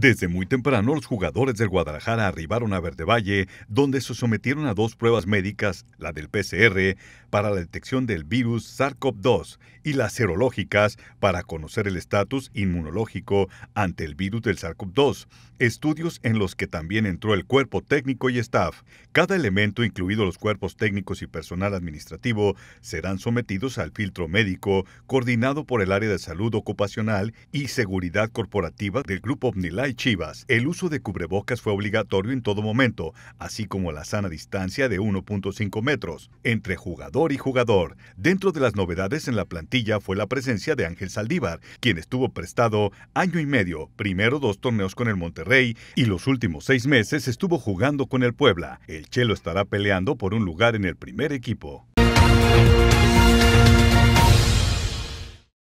Desde muy temprano, los jugadores del Guadalajara arribaron a Verde Valle, donde se sometieron a dos pruebas médicas, la del PCR para la detección del virus SARS-CoV-2 y las serológicas para conocer el estatus inmunológico ante el virus del SARS-CoV-2, estudios en los que también entró el cuerpo técnico y staff. Cada elemento, incluido los cuerpos técnicos y personal administrativo, serán sometidos al filtro médico coordinado por el área de salud ocupacional y seguridad corporativa del Grupo OVNILAI Chivas, el uso de cubrebocas fue obligatorio en todo momento, así como la sana distancia de 1.5 metros entre jugador y jugador. Dentro de las novedades en la plantilla fue la presencia de Ángel Saldívar, quien estuvo prestado año y medio, primero dos torneos con el Monterrey y los últimos seis meses estuvo jugando con el Puebla. El Chelo estará peleando por un lugar en el primer equipo.